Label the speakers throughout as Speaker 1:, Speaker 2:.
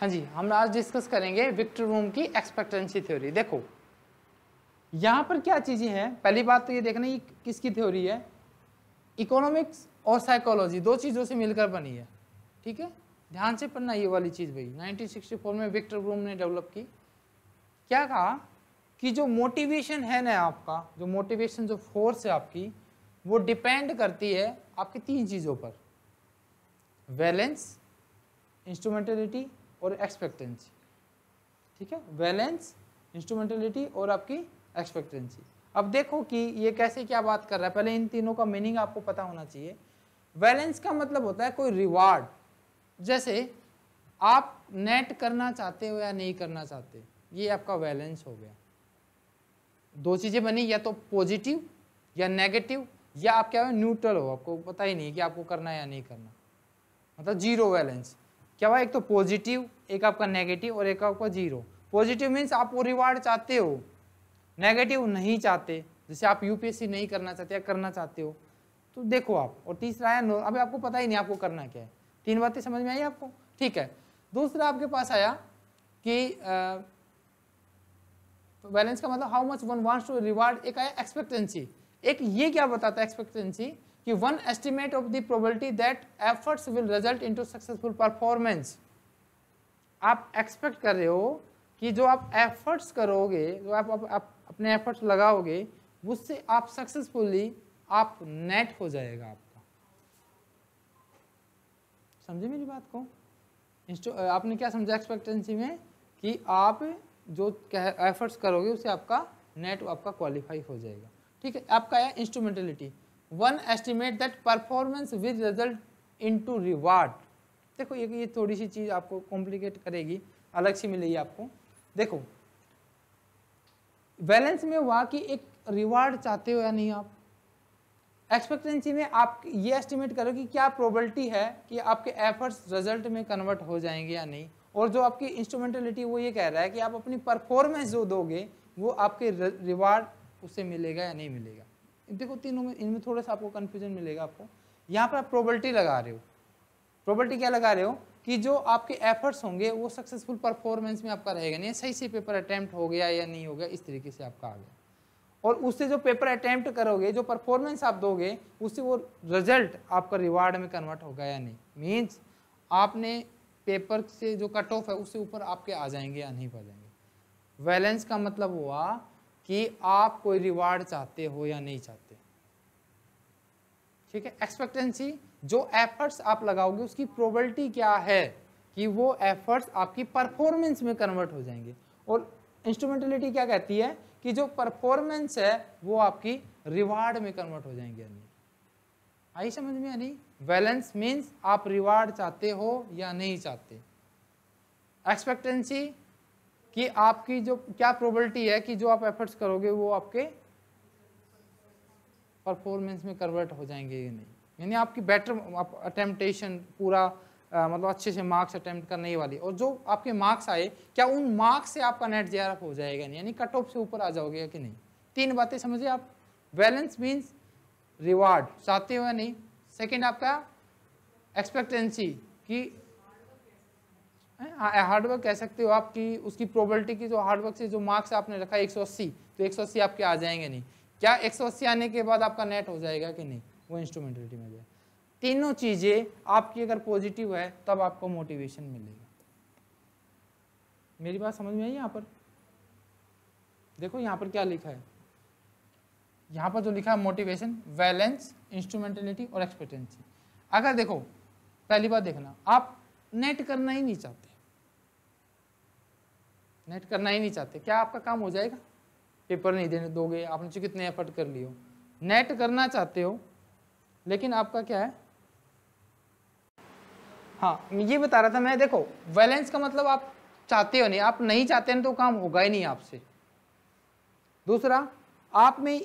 Speaker 1: हाँ जी हम आज डिस्कस करेंगे विक्टर रूम की एक्सपेक्टेंसी थ्योरी देखो यहाँ पर क्या चीज़ें हैं पहली बात तो ये देखना ही किसकी थ्योरी है इकोनॉमिक्स और साइकोलॉजी दो चीज़ों से मिलकर बनी है ठीक है ध्यान से पढ़ना ये वाली चीज़ भाई 1964 में विक्टर रूम ने डेवलप की क्या कहा कि जो मोटिवेशन है ना आपका जो मोटिवेशन जो फोर्स है आपकी वो डिपेंड करती है आपकी तीन चीज़ों पर वैलेंस इंस्ट्रूमेंटलिटी और एक्सपेक्टेंसी ठीक है वैलेंस इंस्ट्रूमेंटलिटी और आपकी एक्सपेक्टेंसी अब देखो कि ये कैसे क्या बात कर रहा है पहले इन तीनों का मीनिंग आपको पता होना चाहिए वैलेंस का मतलब होता है कोई रिवार्ड जैसे आप नेट करना चाहते हो या नहीं करना चाहते ये आपका वैलेंस हो गया दो चीज़ें बनी या तो पॉजिटिव या नेगेटिव या आप क्या हो न्यूट्रल हो आपको पता ही नहीं कि आपको करना या नहीं करना मतलब जीरो वैलेंस क्या हुआ एक तो पॉजिटिव एक आपका नेगेटिव और एक आपका जीरो पॉजिटिव मीन्स आप वो रिवार्ड चाहते हो नेगेटिव नहीं चाहते जैसे आप यूपीएससी नहीं करना चाहते या करना चाहते हो तो देखो आप और तीसरा है अभी आपको पता ही नहीं आपको करना क्या है तीन बातें समझ में आई आपको ठीक है दूसरा आपके पास आया कि बैलेंस तो का मतलब how much one wants to reward एक आया एक्सपेक्टेंसी एक ये क्या बताता है एक्सपेक्टेंसी कि one estimate of the probability that efforts will result into successful performance आप एक्सपेक्ट कर रहे हो कि जो आप एफर्ट्स करोगे जो आप, आप, आप अपने एफर्ट्स लगाओगे उससे आप सक्सेसफुली आप नेट हो जाएगा आपका समझे मेरी बात को आपने क्या समझा एक्सपेक्टेंसी में कि आप जो कह एफर्ट्स करोगे उससे आपका नेट आपका क्वालिफाई हो जाएगा ठीक है आपका है instrumentality one estimate that performance with result into reward देखो ये ये थोड़ी सी चीज़ आपको कॉम्प्लिकेट करेगी अलग सी मिलेगी आपको देखो बैलेंस में हुआ कि एक रिवार्ड चाहते हो या नहीं आप एक्सपेक्टेंसी में आप ये एस्टिमेट करो कि क्या प्रोबेबिलिटी है कि आपके एफर्ट्स रिजल्ट में कन्वर्ट हो जाएंगे या नहीं और जो आपकी इंस्ट्रूमेंटलिटी वो ये कह रहा है कि आप अपनी परफॉर्मेंस जो दोगे वो आपके रिवार्ड उसे मिलेगा या नहीं मिलेगा देखो तीनों में इनमें थोड़ा सा आपको कन्फ्यूजन मिलेगा आपको यहाँ पर आप प्रोबलिटी लगा रहे हो प्रोबलिटी क्या लगा रहे हो कि जो आपके एफर्ट्स होंगे वो सक्सेसफुल परफॉर्मेंस में आपका रहेगा नहीं सही से पेपर अटैम्प्ट हो गया या नहीं हो गया इस तरीके से आपका आ गया और उससे जो पेपर अटैम्प्ट करोगे जो परफॉर्मेंस आप दोगे उससे वो रिजल्ट आपका रिवार्ड में कन्वर्ट होगा या नहीं मीन्स आपने पेपर से जो कट ऑफ है उससे ऊपर आपके आ जाएंगे या नहीं पा जाएंगे वैलेंस का मतलब हुआ कि आप कोई रिवार्ड चाहते हो या नहीं चाहते ठीक है एक्सपेक्टेंसी जो एफर्ट्स आप लगाओगे उसकी प्रोबेबिलिटी क्या है कि वो एफर्ट्स आपकी परफॉर्मेंस में कन्वर्ट हो जाएंगे और इंस्ट्रूमेंटलिटी क्या कहती है कि जो परफॉर्मेंस है वो आपकी रिवार्ड में कन्वर्ट हो जाएंगे यानी आई समझ में यानी बैलेंस मीन्स आप रिवार्ड चाहते हो या नहीं चाहते एक्सपेक्टेंसी कि आपकी जो क्या प्रोबेबिलिटी है कि जो आप एफर्ट्स करोगे वो आपके परफॉर्मेंस में कन्वर्ट हो जाएंगे या नहीं यानी आपकी बेटर आप पूरा आ, मतलब अच्छे से मार्क्स अटेम्प्ट करने वाली और जो आपके मार्क्स आए क्या उन मार्क्स से आपका नेट जे हो जाएगा नहीं यानी कट ऑफ से ऊपर आ जाओगे कि नहीं तीन बातें समझिए आप बैलेंस मीन्स रिवार्ड चाहते हो या नहीं सेकेंड आपका एक्सपेक्टेंसी कि हार्डवर्क कह सकते हो आप कि उसकी प्रोबेबिलिटी की जो हार्डवर्क से जो मार्क्स आपने रखा है अस्सी तो एक सौ अस्सी आपके आ जाएंगे नहीं क्या एक सौ अस्सी आने के बाद आपका नेट हो जाएगा कि नहीं वो इंस्ट्रूमेंटलिटी में जाए तीनों चीज़ें आपकी अगर पॉजिटिव है तब आपको मोटिवेशन मिलेगा मेरी बात समझ में आई यहाँ पर देखो यहाँ पर क्या लिखा है यहाँ पर जो लिखा है मोटिवेशन वैलेंस इंस्ट्रूमेंटलिटी और एक्सपेक्टेंसी अगर देखो पहली बात देखना आप नेट करना ही नहीं चाहते नेट करना ही नहीं चाहते क्या आपका काम हो जाएगा पेपर नहीं देने दोगे आपने चूँ तो कितने एफर्ट कर लिए हो नेट करना चाहते हो लेकिन आपका क्या है हाँ ये बता रहा था मैं देखो वैलेंस का मतलब आप चाहते हो नहीं आप नहीं चाहते हैं तो काम होगा ही नहीं आपसे दूसरा आप में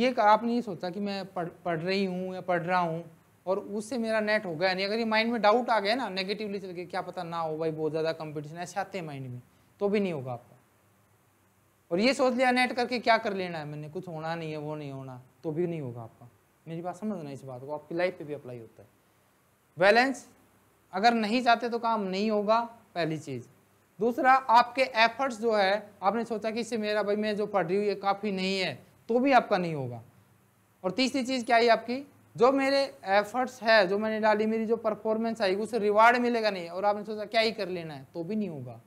Speaker 1: ये आपने ये सोचा कि मैं पढ़ पढ़ रही हूँ या पढ़ रहा हूँ और उससे मेरा नेट होगा नहीं अगर ये माइंड में डाउट आ गया ना नेगेटिवली चल गया क्या पता ना हो भाई बहुत ज़्यादा कंपटीशन ऐसे आते हैं माइंड में तो भी नहीं होगा आपका और ये सोच लिया नेट करके क्या कर लेना है मैंने कुछ होना नहीं है वो नहीं होना तो भी नहीं होगा आपका मेरी बात समझना इस बात को आपकी लाइफ पे भी अप्लाई होता है बैलेंस अगर नहीं चाहते तो काम नहीं होगा पहली चीज़ दूसरा आपके एफर्ट्स जो है आपने सोचा कि इससे मेरा भाई मैं जो पढ़ रही हूँ ये काफ़ी नहीं है तो भी आपका नहीं होगा और तीसरी चीज़ क्या है आपकी जो मेरे एफर्ट्स है जो मैंने डाली मेरी जो परफॉर्मेंस आई उसे रिवार्ड मिलेगा नहीं और आपने सोचा क्या ही कर लेना है तो भी नहीं होगा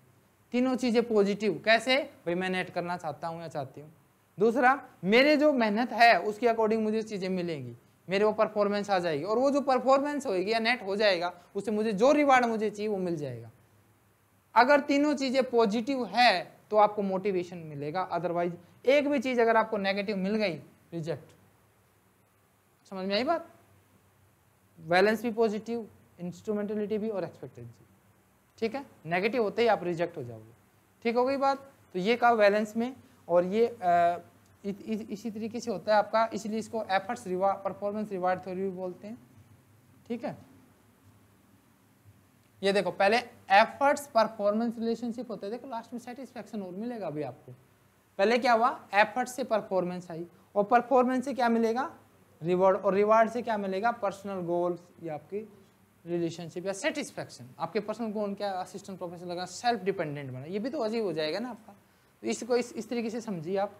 Speaker 1: तीनों चीज़ें पॉजिटिव कैसे भाई मैं नेट करना चाहता हूँ या चाहती हूँ दूसरा मेरे जो मेहनत है उसके अकॉर्डिंग मुझे चीज़ें मिलेंगी मेरे वो परफॉर्मेंस आ जाएगी और वो जो परफॉर्मेंस होगी या नेट हो जाएगा उससे मुझे जो रिवार्ड मुझे चाहिए वो मिल जाएगा अगर तीनों चीज़ें पॉजिटिव है तो आपको मोटिवेशन मिलेगा अदरवाइज एक भी चीज़ अगर आपको नेगेटिव मिल गई रिजेक्ट समझ में आई बात बैलेंस भी पॉजिटिव इंस्ट्रूमेंटलिटी भी और एक्सपेक्टेंसी ठीक है नेगेटिव होते ही आप रिजेक्ट हो जाओगे ठीक हो गई बात तो ये कहा बैलेंस में और ये आ, इ, इ, इसी तरीके से होता है आपका इसलिए इसको efforts reward performance reward theory भी बोलते हैं ठीक है ये देखो पहले एफर्ट्स परफॉर्मेंस रिलेशनशिप होते देखो लास्ट में सेटिस्फेक्शन और मिलेगा अभी आपको पहले क्या हुआ एफर्ट से परफॉर्मेंस आई और परफॉर्मेंस से क्या मिलेगा रिवॉर्ड और रिवार्ड से क्या मिलेगा पर्सनल गोल्स या आपकी रिलेशनशिप या सेटिस्फैक्शन आपके पर्सनल को क्या असिस्टेंट प्रोफेसर लगा सेल्फ डिपेंडेंट बना ये भी तो अजीब हो जाएगा ना आपका तो इसको इस इस तरीके से समझिए आप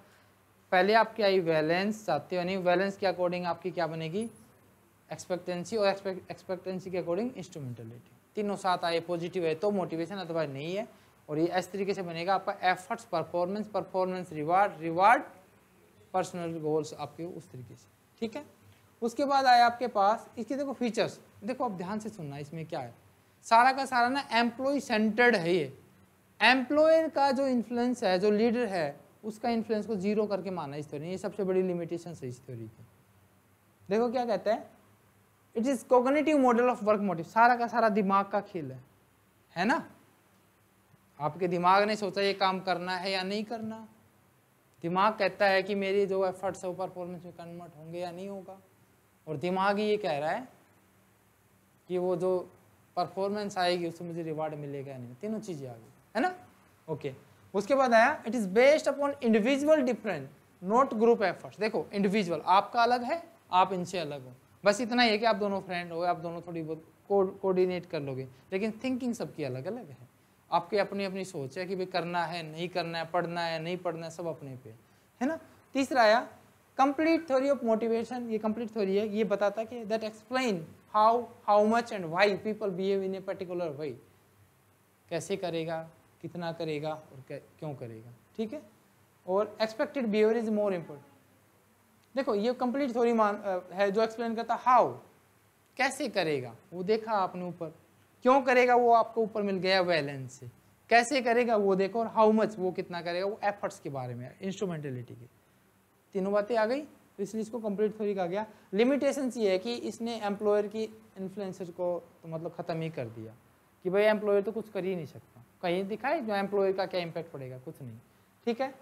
Speaker 1: पहले आप क्या ही वैलेंस चाहते हो यानी वैलेंस के अकॉर्डिंग आपकी क्या बनेगी एक्सपेक्टेंसी और एक्सपेक्टेंसी के अकॉर्डिंग इंस्ट्रूमेंटलिटी तीनों साथ आए पॉजिटिव है तो मोटिवेशन अथवा नहीं है और ये इस तरीके से बनेगा आपका efforts performance performance reward reward personal goals आपके उस तरीके से ठीक है उसके बाद आया आपके पास इसके देखो फीचर्स देखो आप ध्यान से सुनना इसमें क्या है सारा का सारा ना एम्प्लॉय सेंटर्ड है ये एम्प्लॉयर का जो इन्फ्लुएंस है जो लीडर है उसका इन्फ्लुएंस को जीरो करके माना इस थ्योरी ये सबसे बड़ी लिमिटेशन है इस थ्योरी की देखो क्या कहते हैं it is cognitive model of work motive सारा का सारा दिमाग का खेल है है ना आपके दिमाग ने सोचा ये काम करना है या नहीं करना दिमाग कहता है कि मेरी जो एफर्ट्स है वो परफॉर्मेंस में कन्वर्ट होंगे या नहीं होगा और दिमाग ही ये कह रहा है कि वो जो परफॉर्मेंस आएगी उससे मुझे रिवार्ड मिलेगा नहीं तीनों चीज़ें आ गई है ना ओके okay. उसके बाद आया it is based upon individual different not group efforts देखो इंडिविजुअल आपका अलग है आप इनसे अलग हो बस इतना ही है कि आप दोनों फ्रेंड हो आप दोनों थोड़ी बहुत कोऑर्डिनेट कर लोगे लेकिन थिंकिंग सबकी अलग अलग है आपकी अपनी अपनी सोच है कि भाई करना है नहीं करना है पढ़ना है नहीं पढ़ना है सब अपने पे है ना तीसरा आया कंप्लीट थ्योरी ऑफ मोटिवेशन ये कंप्लीट थ्योरी है ये बताता कि that explain how how much and why people behave in a particular way कैसे करेगा कितना करेगा और क्यों करेगा ठीक है और expected behaviour is more important देखो ये कंप्लीट थ्योरी मान है जो एक्सप्लेन करता हाउ कैसे करेगा वो देखा आपने ऊपर क्यों करेगा वो आपको ऊपर मिल गया वैलेंस से कैसे करेगा वो देखो और हाउ मच वो कितना करेगा वो एफर्ट्स के बारे में इंस्ट्रूमेंटेलिटी के तीनों बातें आ गई तो इसलिए इसको कंप्लीट थ्योरी कहा गया लिमिटेशन ये है कि इसने एम्प्लॉयर की इन्फ्लुएंसर को तो मतलब ख़त्म ही कर दिया कि भाई एम्प्लॉयर तो कुछ कर ही नहीं सकता कहीं दिखाए जो एम्प्लॉयर का क्या इम्पैक्ट पड़ेगा कुछ नहीं ठीक है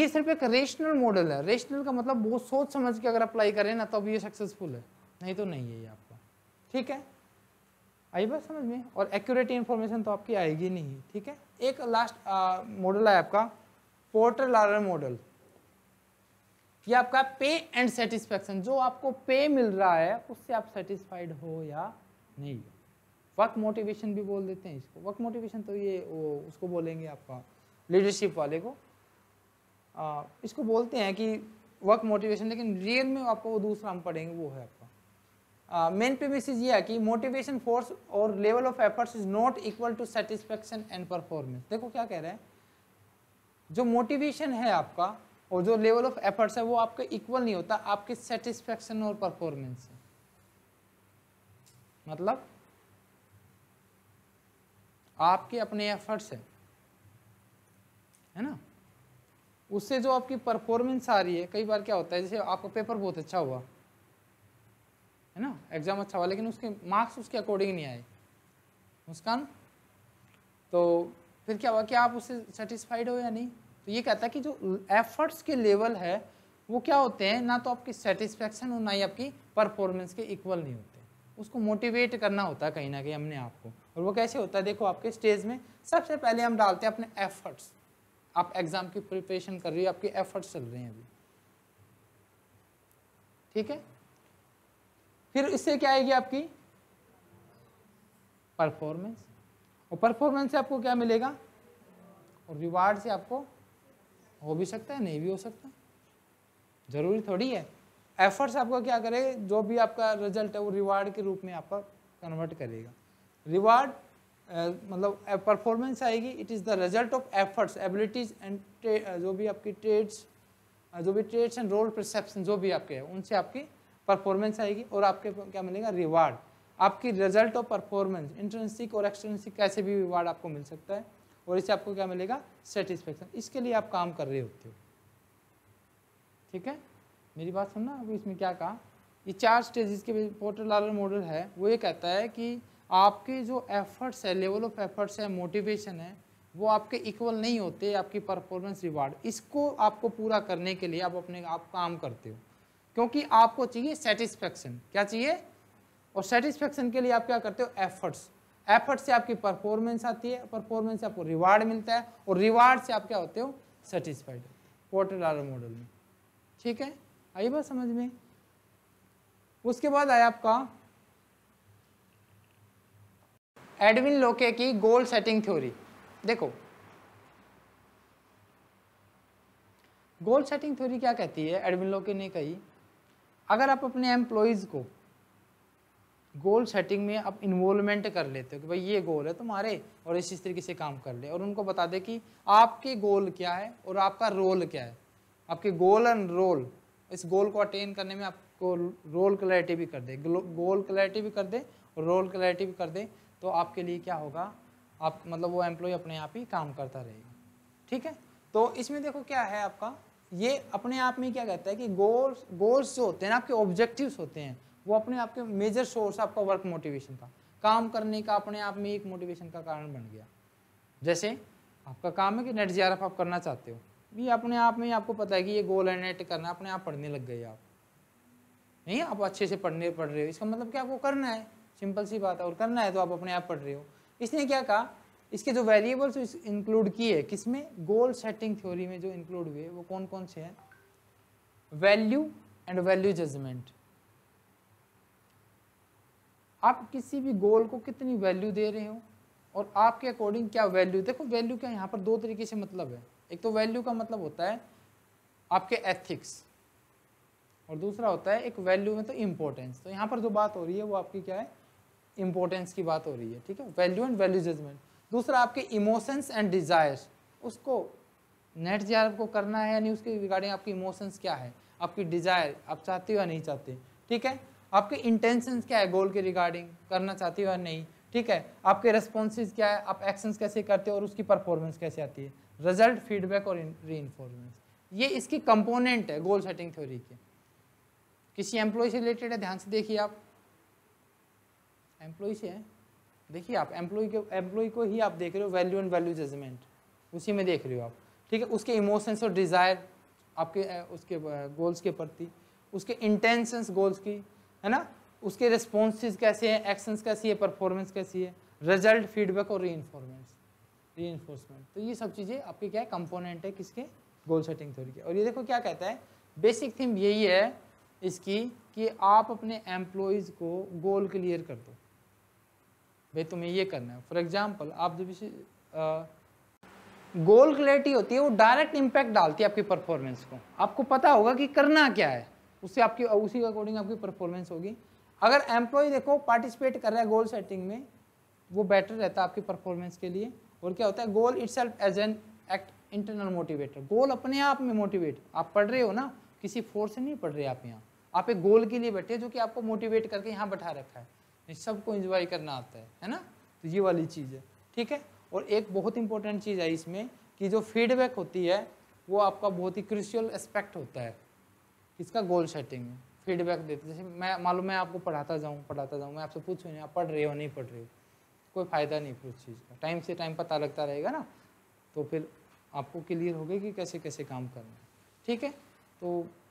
Speaker 1: ये सिर्फ एक रेशनल मॉडल है रेशनल का मतलब बहुत सोच समझ के अगर अप्लाई करें ना तो अब ये सक्सेसफुल है नहीं तो नहीं है ये आपका ठीक है आई बात समझ में और एक्यूरेटी इन्फॉर्मेशन तो आपकी आएगी नहीं ठीक है एक लास्ट मॉडल है आपका पोर्टर लारर मॉडल ये आपका पे एंड सेटिस्फेक्शन जो आपको पे मिल रहा है उससे आप सेटिस्फाइड हो या नहीं वर्क मोटिवेशन भी बोल देते हैं इसको वर्क मोटिवेशन तो ये वो उसको बोलेंगे आपका लीडरशिप वाले को आ, इसको बोलते हैं कि वर्क मोटिवेशन लेकिन रियल में आपको वो दूसरा हम पढ़ेंगे वो है आपका मेन प्रीमिसेज ये है कि मोटिवेशन फोर्स और level of efforts is not equal to satisfaction and performance देखो क्या कह रहे हैं जो मोटिवेशन है आपका और जो लेवल ऑफ एफर्ट्स है वो आपका इक्वल नहीं होता आपके सेटिस्फेक्शन और परफॉर्मेंस से मतलब आपके अपने एफर्ट्स है है ना उससे जो आपकी परफॉर्मेंस आ रही है कई बार क्या होता है जैसे आपका पेपर बहुत अच्छा हुआ है ना एग्ज़ाम अच्छा हुआ लेकिन उसके मार्क्स उसके अकॉर्डिंग नहीं आए मुस्कान तो फिर क्या हुआ कि आप उससे सेटिस्फाइड हो या नहीं तो ये कहता है कि जो एफर्ट्स के लेवल है वो क्या होते हैं ना तो आपकी सेटिस्फेक्शन और ना ही आपकी परफॉर्मेंस के इक्वल नहीं होते उसको मोटिवेट करना होता है कहीं ना कहीं हमने आपको और वो कैसे होता है देखो आपके स्टेज में सबसे पहले हम डालते हैं अपने एफर्ट्स आप एग्ज़ाम की प्रिपरेशन कर रही हो आपके एफर्ट्स चल रहे हैं अभी ठीक है फिर इससे क्या आएगी आपकी परफॉर्मेंस और परफॉर्मेंस से आपको क्या मिलेगा और रिवार्ड से आपको हो भी सकता है नहीं भी हो सकता ज़रूरी थोड़ी है एफर्ट्स आपका क्या करेगा जो भी आपका रिजल्ट है वो रिवार्ड के रूप में आपका कन्वर्ट करेगा रिवार्ड मतलब परफॉर्मेंस आएगी it is the result of efforts abilities and जो भी आपकी ट्रेड्स जो भी ट्रेड्स एंड रोल परसेप्शन जो भी आपके हैं उनसे आपकी परफॉर्मेंस आएगी और आपके क्या मिलेगा रिवार्ड आपकी रिजल्ट ऑफ परफॉर्मेंस इंटरेंसिक और एक्सटेंसिक कैसे भी रिवार्ड आपको मिल सकता है और इससे आपको क्या मिलेगा सेटिस्फेक्शन इसके लिए आप काम कर रहे होते हो ठीक है मेरी बात सुनना अभी इसमें क्या कहा ये चार स्टेजेस के पोर्टर लालर मॉडल है वो ये कहता है कि आपके जो एफर्ट्स है लेवल ऑफ एफर्ट्स है मोटिवेशन है वो आपके इक्वल नहीं होते आपकी परफॉर्मेंस रिवार्ड इसको आपको पूरा करने के लिए आप अपने आप काम करते हो क्योंकि आपको चाहिए सेटिस्फेक्शन क्या चाहिए और सेटिस्फेक्शन के लिए आप क्या करते हो एफर्ट्स एफर्ट से आपकी परफॉर्मेंस आती है परफॉर्मेंस से आपको रिवार्ड मिलता है और रिवार्ड से आप क्या होते हो सेटिस्फाइड क्वार्टर डॉलर मॉडल में ठीक है आई बात समझ में उसके बाद आया आपका एडविन लोके की गोल सेटिंग थ्योरी देखो गोल सेटिंग थ्योरी क्या कहती है एडविन लोके ने कही अगर आप अपने एम्प्लॉयज़ को गोल सेटिंग में आप इन्वॉल्वमेंट कर लेते हो कि भाई ये गोल है तुम्हारे तो और इस तरीके से काम कर ले और उनको बता दे कि आपके गोल क्या है और आपका रोल क्या है आपके गोल एंड रोल इस गोल को अटेन करने में आपको रोल क्लैरिटी भी कर दे गोल क्लैरिटी भी कर दे और रोल क्लैरिटी भी कर दे तो आपके लिए क्या होगा आप मतलब वो एम्प्लॉय अपने आप ही काम करता रहेगा ठीक है तो इसमें देखो क्या है आपका ये अपने आप में क्या कहता है कि गोल्स गोल्स जो होते हैं आपके ऑब्जेक्टिव्स होते हैं वो अपने आप के मेजर सोर्स आपका वर्क मोटिवेशन का काम करने का अपने आप में एक मोटिवेशन का कारण बन गया जैसे आपका काम है कि नेट जी आप करना चाहते हो ये अपने आप में आपको पता है कि ये गोल है नेट करना अपने आप पढ़ने लग गए आप नहीं आप अच्छे से पढ़ने पढ़ रहे हो इसका मतलब क्या आपको करना है सिंपल सी बात है और करना है तो आप अपने आप पढ़ रहे हो इसने क्या कहा इसके जो वेरिएबल्स इंक्लूड किए किसमें गोल सेटिंग थ्योरी में जो इंक्लूड हुए वो कौन कौन से हैं वैल्यू एंड वैल्यू जजमेंट आप किसी भी गोल को कितनी वैल्यू दे रहे हो और आपके अकॉर्डिंग क्या वैल्यू देखो वैल्यू क्या यहाँ पर दो तरीके से मतलब है एक तो वैल्यू का मतलब होता है आपके एथिक्स और दूसरा होता है एक वैल्यू में तो इम्पोर्टेंस तो यहाँ पर जो बात हो रही है वो आपकी क्या है इम्पोर्टेंस की बात हो रही है ठीक है वैल्यू एंड वैल्यू जजमेंट दूसरा आपके इमोशंस एंड डिज़ायर्स उसको नेट जी को करना है यानी उसके रिगार्डिंग आपकी इमोशंस क्या है आपकी डिज़ायर आप चाहते हो या नहीं चाहते ठीक है आपके इंटेंशन क्या है गोल के रिगार्डिंग करना चाहती हो या नहीं ठीक है आपके रेस्पॉन्सेज क्या है आप एक्शंस कैसे करते हो और उसकी परफॉर्मेंस कैसे आती है रिजल्ट फीडबैक और री ये इसकी कंपोनेंट है गोल सेटिंग थ्योरी के किसी एम्प्लॉय से रिलेटेड है ध्यान से देखिए आप एम्प्लॉय से है देखिए आप एम्प्लॉय के एम्प्लॉय को ही आप देख रहे हो वैल्यू एंड वैल्यू जजमेंट उसी में देख रहे हो आप ठीक है उसके इमोशंस और डिज़ायर आपके उसके गोल्स uh, के प्रति उसके इंटेंशंस गोल्स की है ना उसके रिस्पॉन्सेज कैसे हैं एक्शंस कैसी है परफॉर्मेंस कैसी है रिजल्ट फीडबैक और री री तो ये सब चीज़ें आपके क्या है कंपोनेंट है किसके गोल सेटिंग थ्योरी के और ये देखो क्या कहता है बेसिक थीम यही है इसकी कि आप अपने एम्प्लॉयज़ को गोल क्लियर कर दो भाई तुम्हें ये करना है फॉर एग्जाम्पल आप जब इसे गोल क्लैरिटी होती है वो डायरेक्ट इम्पैक्ट डालती है आपकी परफॉर्मेंस को आपको पता होगा कि करना क्या है उससे आपकी उसी के अकॉर्डिंग आपकी परफॉर्मेंस होगी अगर एम्प्लॉय देखो पार्टिसिपेट कर रहा है गोल सेटिंग में वो बेटर रहता है आपकी परफॉर्मेंस के लिए और क्या होता है goal it as an act internal motivator goal अपने आप में मोटिवेट आप पढ़ रहे हो ना किसी फोर्स से नहीं पढ़ रहे आप यहाँ आप एक गोल के लिए बैठे जो कि आपको मोटिवेट करके यहाँ बैठा रखा है सबको इंजॉय करना आता है है ना तो ये वाली चीज़ है ठीक है और एक बहुत इंपॉर्टेंट चीज़ है इसमें कि जो फीडबैक होती है वो आपका बहुत ही क्रिशियल एस्पेक्ट होता है इसका गोल सेटिंग है फीडबैक देते जैसे मैं मालूम मैं आपको पढ़ाता जाऊँ पढ़ाता जाऊँ मैं आपसे पूछूँ नहीं आप पढ़ रहे हो नहीं पढ़ रहे हो कोई फ़ायदा नहीं फिर उस चीज़ का टाइम से टाइम पता लगता रहेगा ना तो फिर आपको क्लियर हो गया कि कैसे कैसे काम करना है ठीक है तो